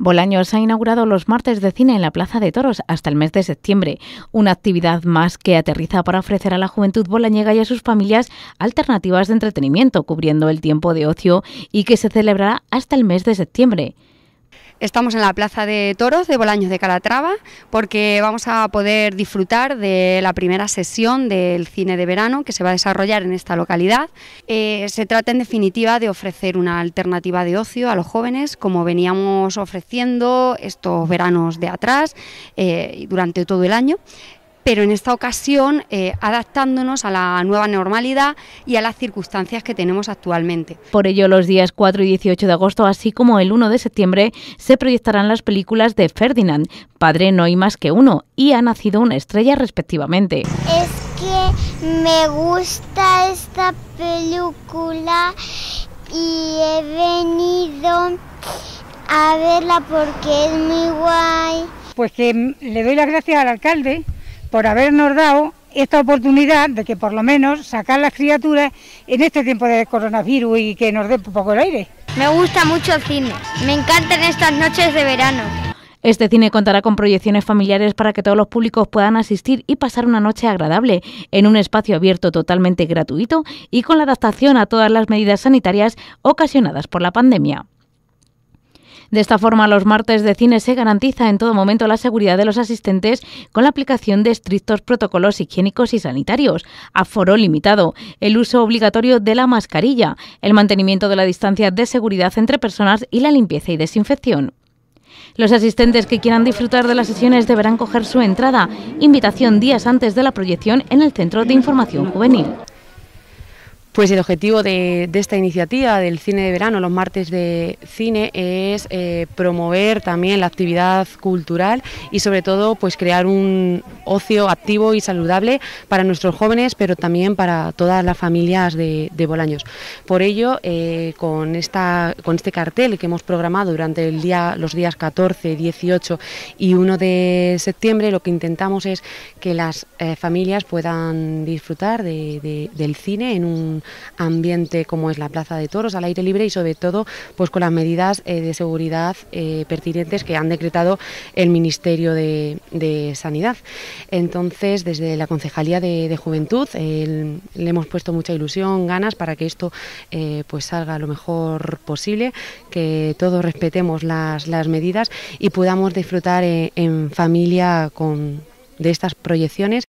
Bolaños ha inaugurado los martes de cine en la Plaza de Toros hasta el mes de septiembre, una actividad más que aterriza para ofrecer a la juventud bolañega y a sus familias alternativas de entretenimiento, cubriendo el tiempo de ocio y que se celebrará hasta el mes de septiembre. Estamos en la Plaza de Toros de Bolaños de Calatrava porque vamos a poder disfrutar de la primera sesión del cine de verano que se va a desarrollar en esta localidad. Eh, se trata en definitiva de ofrecer una alternativa de ocio a los jóvenes como veníamos ofreciendo estos veranos de atrás eh, durante todo el año pero en esta ocasión eh, adaptándonos a la nueva normalidad y a las circunstancias que tenemos actualmente. Por ello, los días 4 y 18 de agosto, así como el 1 de septiembre, se proyectarán las películas de Ferdinand, Padre no hay más que uno, y Ha nacido una estrella respectivamente. Es que me gusta esta película y he venido a verla porque es muy guay. Pues que le doy las gracias al alcalde por habernos dado esta oportunidad de que por lo menos sacar las criaturas en este tiempo de coronavirus y que nos dé un poco el aire. Me gusta mucho el cine, me encantan estas noches de verano. Este cine contará con proyecciones familiares para que todos los públicos puedan asistir y pasar una noche agradable en un espacio abierto totalmente gratuito y con la adaptación a todas las medidas sanitarias ocasionadas por la pandemia. De esta forma, los martes de cine se garantiza en todo momento la seguridad de los asistentes con la aplicación de estrictos protocolos higiénicos y sanitarios, aforo limitado, el uso obligatorio de la mascarilla, el mantenimiento de la distancia de seguridad entre personas y la limpieza y desinfección. Los asistentes que quieran disfrutar de las sesiones deberán coger su entrada, invitación días antes de la proyección en el Centro de Información Juvenil. Pues el objetivo de, esta iniciativa del cine de verano, los martes de cine, es eh, promover también la actividad cultural y sobre todo pues crear un ocio activo y saludable para nuestros jóvenes, pero también para todas las familias de, Bolaños. Por ello, eh, con, esta, con este cartel que hemos programado durante el día, los días 14, 18 y 1 de septiembre, lo que intentamos es que las eh, familias puedan disfrutar del cine en un ambiente como es la plaza de toros al aire libre y sobre todo pues con las medidas eh, de seguridad eh, pertinentes que han decretado el Ministerio de, Sanidad. Entonces, desde la Concejalía de, Juventud eh, le hemos puesto mucha ilusión, ganas para que esto pues salga lo mejor posible, que todos respetemos las, medidas y podamos disfrutar en, familia de estas proyecciones.